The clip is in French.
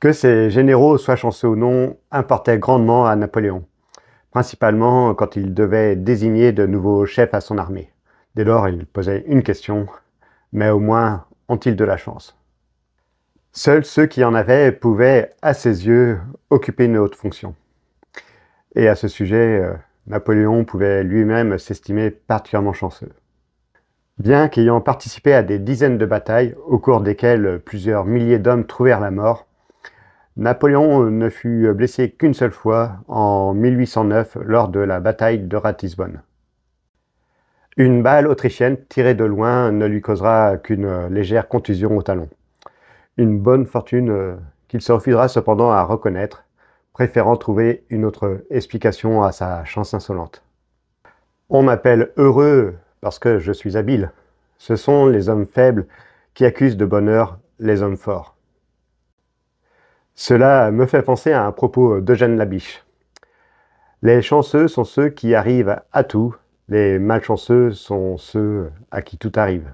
Que ces généraux soient chanceux ou non importaient grandement à Napoléon, principalement quand il devait désigner de nouveaux chefs à son armée. Dès lors, il posait une question, mais au moins ont-ils de la chance Seuls ceux qui en avaient pouvaient, à ses yeux, occuper une haute fonction. Et à ce sujet, euh, Napoléon pouvait lui-même s'estimer particulièrement chanceux. Bien qu'ayant participé à des dizaines de batailles, au cours desquelles plusieurs milliers d'hommes trouvèrent la mort, Napoléon euh, ne fut euh, blessé qu'une seule fois, en 1809, lors de la bataille de Ratisbonne. Une balle autrichienne tirée de loin ne lui causera qu'une euh, légère contusion au talon. Une bonne fortune qu'il se refusera cependant à reconnaître, préférant trouver une autre explication à sa chance insolente. On m'appelle heureux parce que je suis habile. Ce sont les hommes faibles qui accusent de bonheur les hommes forts. Cela me fait penser à un propos d'Eugène Labiche. Les chanceux sont ceux qui arrivent à tout, les malchanceux sont ceux à qui tout arrive.